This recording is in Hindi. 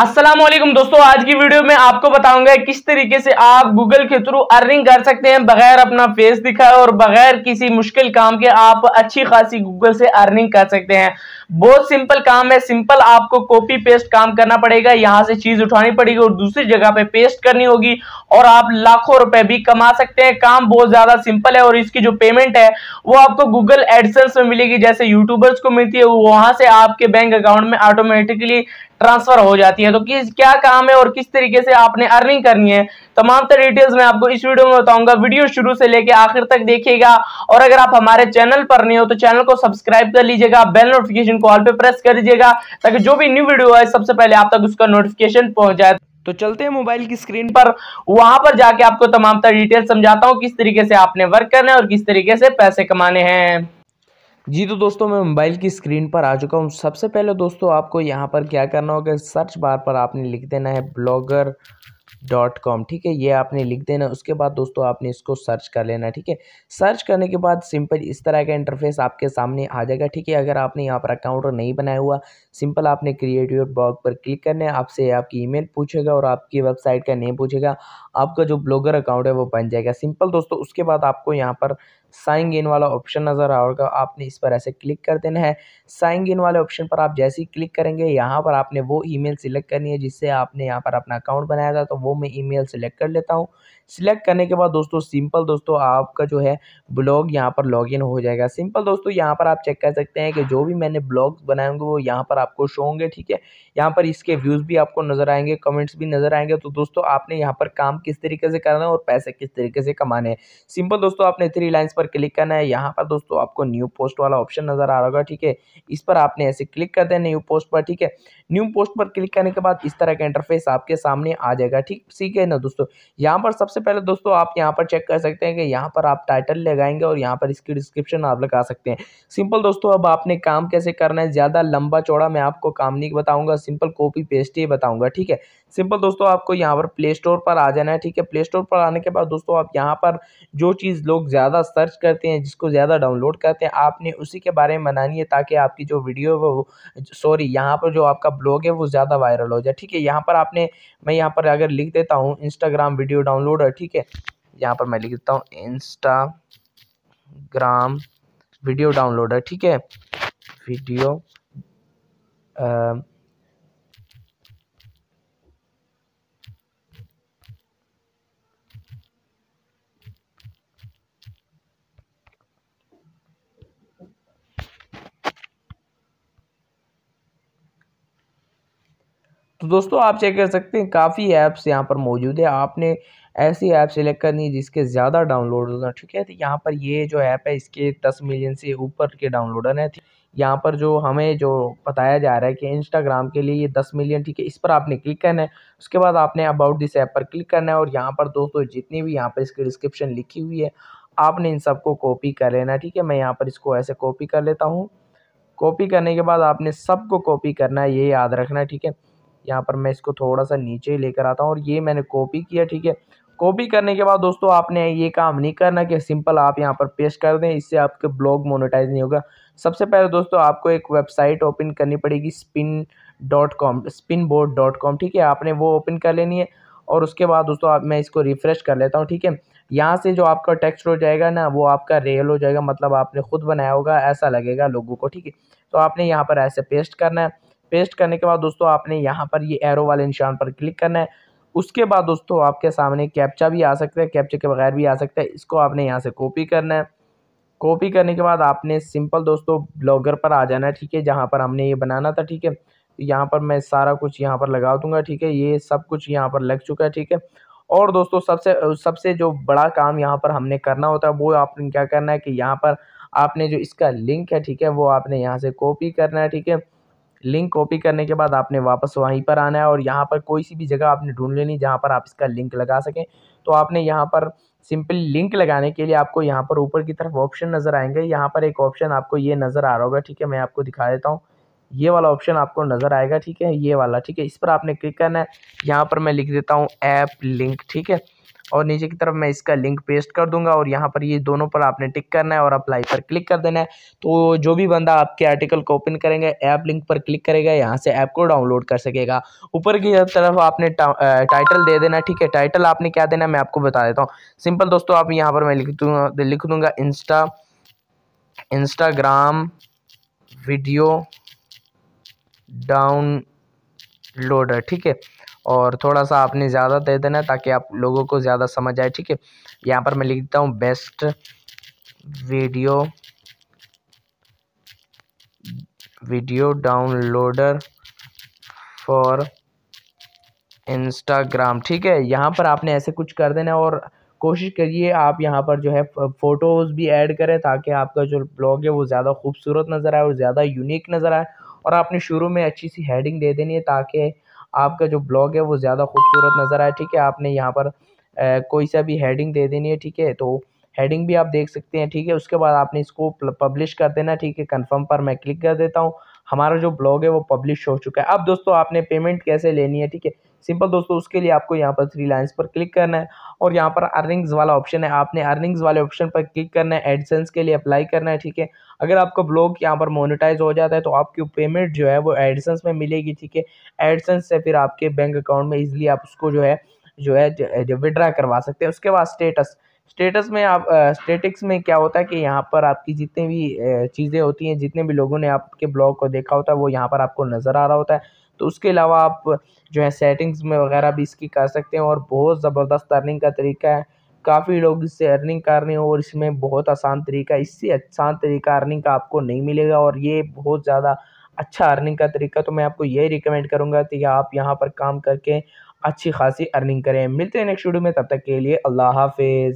अस्सलाम वालेकुम दोस्तों आज की वीडियो में आपको बताऊंगा किस तरीके से आप गूगल के थ्रू अर्निंग कर सकते हैं बगैर अपना फेस दिखाए और बगैर किसी मुश्किल काम के आप अच्छी खासी गूगल से अर्निंग कर सकते हैं बहुत सिंपल काम है सिंपल आपको कॉपी पेस्ट काम करना पड़ेगा यहाँ से चीज उठानी पड़ेगी और दूसरी जगह पे पेस्ट करनी होगी और आप लाखों रुपए भी कमा सकते हैं काम बहुत ज्यादा सिंपल है और इसकी जो पेमेंट है वो आपको गूगल एडसेंस में मिलेगी जैसे यूट्यूबर्स को मिलती है वहां से आपके बैंक अकाउंट में ऑटोमेटिकली ट्रांसफर हो जाती है तो किस क्या काम है और किस तरीके से आपने अर्निंग करनी है तमाम तरह डिटेल्स मैं आपको इस वीडियो में बताऊंगा वीडियो शुरू से लेकर आखिर तक देखिएगा और अगर आप हमारे चैनल पर नहीं हो तो चैनल को सब्सक्राइब कर लीजिएगा बेल नोटिफिकेशन कॉल पर प्रेस कर दीजिएगा ताकि जो भी न्यू वीडियो है सबसे पहले आप तक उसका नोटिफिकेशन पहुंच जाए तो चलते हैं मोबाइल की स्क्रीन पर वहां पर जाके आपको तमाम तरह डिटेल समझाता हूँ किस तरीके से आपने वर्क करना है और किस तरीके से पैसे कमाने हैं जी तो दोस्तों मैं मोबाइल की स्क्रीन पर आ चुका हूँ सबसे पहले दोस्तों आपको यहाँ पर क्या करना होगा सर्च बार पर आपने लिख देना है ब्लॉगर डॉट कॉम ठीक है ये आपने लिख देना उसके बाद दोस्तों आपने इसको सर्च कर लेना ठीक है सर्च करने के बाद सिंपल इस तरह का इंटरफेस आपके सामने आ जाएगा ठीक है अगर आपने यहाँ पर अकाउंट नहीं बनाया हुआ सिंपल आपने क्रिएट योर ब्लॉग पर क्लिक करना है आपसे आपकी ईमेल पूछेगा और आपकी वेबसाइट का नेम पूछेगा आपका जो ब्लॉगर अकाउंट है वो बन जाएगा सिंपल दोस्तों उसके बाद आपको यहाँ पर साइन इन वाला ऑप्शन नज़र आ आपने इस पर ऐसे क्लिक कर देना है साइन इन वाले ऑप्शन पर आप जैसे ही क्लिक करेंगे यहाँ पर आपने वो ईमेल सिलेक्ट करनी है जिससे आपने यहाँ पर अपना अकाउंट बनाया था तो वो मैं ईमेल सिलेक्ट कर लेता हूँ सिलेक्ट करने के बाद दोस्तों सिंपल दोस्तों आपका जो है ब्लॉग यहाँ पर इन हो जाएगा सिंपल दोस्तों यहाँ पर आप चेक कर सकते हैं कि जो भी मैंने ब्लॉग बनाए होंगे वो यहाँ पर आपको शो होंगे ठीक है यहाँ पर इसके व्यूज़ भी आपको नज़र आएंगे कमेंट्स भी नज़र आएंगे तो दोस्तों आपने यहाँ पर काम किस तरीके से करना है और पैसे किस तरीके से कमाने हैं सिंपल दोस्तों आपने थ्री लाइन्स पर ऊपर क्लिक करना है यहाँ पर दोस्तों आपको न्यू पोस्ट वाला ऑप्शन नजर आ रहा होगा ठीक है इस पर आपने ऐसे क्लिक कर देना न्यू पोस्ट पर ठीक है न्यू पोस्ट पर क्लिक करने के बाद इस तरह का इंटरफेस आपके सामने आ जाएगा ठीक ठीक है ना दोस्तों यहाँ पर सबसे पहले दोस्तों आप यहाँ पर चेक कर सकते हैं कि यहाँ पर आप टाइटल लगाएंगे और यहाँ पर इसकी डिस्क्रिप्शन आप लगा सकते हैं सिंपल दोस्तों अब आपने काम कैसे करना है ज़्यादा लंबा चौड़ा मैं आपको काम नहीं बताऊँगा सिंपल कॉपी पेस्ट ही बताऊँगा ठीक है सिंपल दोस्तों आपको यहाँ पर प्ले स्टोर पर आ जाना है ठीक है प्ले स्टोर पर आने के बाद दोस्तों आप यहाँ पर जो चीज़ लोग ज़्यादा सर्च करते हैं जिसको ज़्यादा डाउनलोड करते हैं आपने उसी के बारे में बनानी है ताकि आपकी जो वीडियो है वो सॉरी यहाँ पर जो आपका ब्लॉग है वो ज़्यादा वायरल हो जाए ठीक है यहाँ पर आपने मैं यहाँ पर अगर लिख देता हूँ इंस्टाग्राम वीडियो डाउनलोड ठीक है यहाँ पर मैं लिख देता हूँ इंस्टाग्राम वीडियो डाउनलोडर ठीक है वीडियो तो दोस्तों आप चेक कर सकते हैं काफ़ी ऐप्स यहाँ पर मौजूद है आपने ऐसी ऐप सेलेक्ट करनी है जिसके ज़्यादा डाउनलोड होना ठीक है तो यहाँ पर ये जो ऐप है इसके दस मिलियन से ऊपर के डाउनलोडर हैं यहाँ पर जो हमें जो बताया जा रहा है कि इंस्टाग्राम के लिए ये दस मिलियन ठीक है इस पर आपने क्लिक करना है उसके बाद आपने अबाउट दिस ऐप पर क्लिक करना है और यहाँ पर दोस्तों जितनी भी यहाँ पर इसकी डिस्क्रिप्शन लिखी हुई है आपने इन सबको कॉपी कर लेना ठीक है मैं यहाँ पर इसको ऐसे कॉपी कर लेता हूँ कॉपी करने के बाद आपने सबको कॉपी करना है ये याद रखना है ठीक है यहाँ पर मैं इसको थोड़ा सा नीचे ही लेकर आता हूँ और ये मैंने कॉपी किया ठीक है कॉपी करने के बाद दोस्तों आपने ये काम नहीं करना कि सिंपल आप यहाँ पर पेस्ट कर दें इससे आपके ब्लॉग मोनेटाइज नहीं होगा सबसे पहले दोस्तों आपको एक वेबसाइट ओपन करनी पड़ेगी spin dot com spin board dot com ठीक है आपने वो ओपन कर लेनी है और उसके बाद दोस्तों आप मैं इसको रिफ़्रेश कर लेता हूँ ठीक है यहाँ से जो आपका टेक्स्ट हो जाएगा ना वो आपका रियल हो जाएगा मतलब आपने खुद बनाया होगा ऐसा लगेगा लोगों को ठीक है तो आपने यहाँ पर ऐसे पेस्ट करना है पेस्ट करने के बाद दोस्तों आपने यहाँ पर ये एरो वाले निशान पर क्लिक करना है उसके बाद दोस्तों आपके सामने कैप्चा भी आ सकता है कैप्चा के बगैर भी आ सकता है इसको आपने यहाँ से कॉपी करना है कॉपी करने के बाद आपने सिंपल दोस्तों ब्लॉगर पर आ जाना है ठीक है जहाँ पर हमने ये बनाना था ठीक है यहाँ पर मैं सारा कुछ यहाँ पर लगा दूंगा ठीक है ये सब कुछ यहाँ पर लग चुका है ठीक है और दोस्तों सबसे सबसे जो बड़ा काम यहाँ पर हमने करना होता है वो आपने क्या करना है कि यहाँ पर आपने जो इसका लिंक है ठीक है वो आपने यहाँ से कॉपी करना है ठीक है लिंक कॉपी करने के बाद आपने वापस वहीं पर आना है और यहाँ पर कोई सी भी जगह आपने ढूंढ लेनी जहाँ पर आप इसका लिंक लगा सकें तो आपने यहाँ पर सिंपल लिंक लगाने के लिए आपको यहाँ पर ऊपर की तरफ ऑप्शन नज़र आएंगे यहाँ पर एक ऑप्शन आपको ये नज़र आ रहा होगा ठीक है मैं आपको दिखा देता हूँ ये वाला ऑप्शन आपको नज़र आएगा ठीक है ये वाला ठीक है इस पर आपने क्लिक करना है यहाँ पर मैं लिख देता हूँ ऐप लिंक ठीक है और नीचे की तरफ मैं इसका लिंक पेस्ट कर दूंगा और यहाँ पर ये दोनों पर आपने टिक करना है और अप्लाई पर क्लिक कर देना है तो जो भी बंदा आपके आर्टिकल को ओपन करेंगे ऐप लिंक पर क्लिक करेगा यहाँ से ऐप को डाउनलोड कर सकेगा ऊपर की तरफ आपने टाइटल दे देना ठीक है टाइटल आपने क्या देना मैं आपको बता देता हूँ सिंपल दोस्तों आप यहाँ पर मैं लिख दूंगा लिख दूंगा इंस्टा इंस्टाग्राम वीडियो डाउनलोडर ठीक है और थोड़ा सा आपने ज़्यादा दे देना ताकि आप लोगों को ज़्यादा समझ आए ठीक है यहाँ पर मैं लिखता हूँ best video video downloader for Instagram ठीक है यहाँ पर आपने ऐसे कुछ कर देना और कोशिश करिए आप यहाँ पर जो है फ़ोटोज़ भी ऐड करें ताकि आपका जो ब्लॉग है वो ज़्यादा खूबसूरत नज़र आए और ज़्यादा यूनिक नज़र आए और आपने शुरू में अच्छी सी हेडिंग दे देनी है ताकि आपका जो ब्लॉग है वो ज़्यादा खूबसूरत नज़र आए ठीक है आपने यहाँ पर कोई सा भी हेडिंग दे देनी है ठीक है तो हेडिंग भी आप देख सकते हैं ठीक है उसके बाद आपने इसको पब्लिश कर देना ठीक है कन्फर्म पर मैं क्लिक कर देता हूँ हमारा जो ब्लॉग है वो पब्लिश हो चुका है अब दोस्तों आपने पेमेंट कैसे लेनी है ठीक है सिंपल दोस्तों उसके लिए आपको यहाँ पर थ्री लाइन्स पर क्लिक करना है और यहाँ पर अर्निंग्स वाला ऑप्शन है आपने अर्निंग्स वाले ऑप्शन पर क्लिक करना है एडसेंस के लिए अप्लाई करना है ठीक है अगर आपका ब्लॉग यहाँ पर मोनिटाइज हो जाता है तो आपकी पेमेंट जो है वो एडसेंस में मिलेगी ठीक है एडसेंस से फिर आपके बैंक अकाउंट में इज़िली आप उसको जो है जो है विड्रा करवा सकते हैं उसके बाद स्टेटस स्टेटस में आप स्टेटिक्स में क्या होता है कि यहाँ पर आपकी जितनी भी चीज़ें होती हैं जितने भी लोगों ने आपके ब्लॉग को देखा होता है वो यहाँ पर आपको नज़र आ रहा होता है तो उसके अलावा आप जो है सेटिंग्स में वगैरह भी इसकी कर सकते हैं और बहुत ज़बरदस्त अर्निंग का तरीका है काफ़ी लोग इससे अर्निंग कर रहे हैं और इसमें बहुत आसान तरीका इससे आसान तरीका अर्निंग का आपको नहीं मिलेगा और ये बहुत ज़्यादा अच्छा अर्निंग का तरीका तो मैं आपको यही रिकमेंड करूँगा कि आप यहाँ पर काम करके अच्छी खासी अर्निंग करें मिलते हैं नेक्स्ट वीडियो में तब तक के लिए अल्लाह हाफिज़